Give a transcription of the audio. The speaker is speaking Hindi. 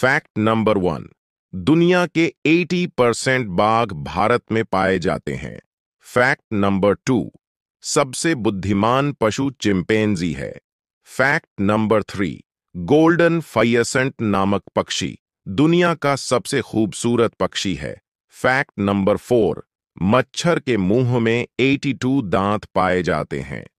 फैक्ट नंबर वन दुनिया के 80 परसेंट बाघ भारत में पाए जाते हैं फैक्ट नंबर टू सबसे बुद्धिमान पशु चिंपेन्जी है fact number three golden pheasant नामक पक्षी दुनिया का सबसे खूबसूरत पक्षी है फैक्ट नंबर फोर मच्छर के मुंह में 82 दांत पाए जाते हैं